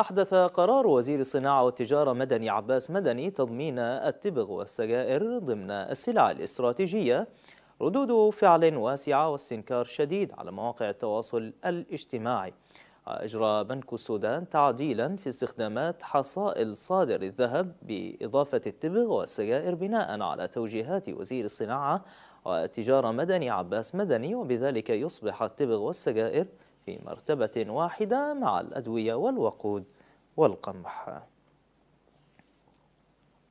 أحدث قرار وزير الصناعة والتجارة مدني عباس مدني تضمين التبغ والسجائر ضمن السلع الاستراتيجية ردود فعل واسعة واستنكار شديد على مواقع التواصل الاجتماعي أجرى بنك السودان تعديلا في استخدامات حصائل صادر الذهب بإضافة التبغ والسجائر بناء على توجيهات وزير الصناعة والتجارة مدني عباس مدني وبذلك يصبح التبغ والسجائر في مرتبة واحدة مع الأدوية والوقود والقمح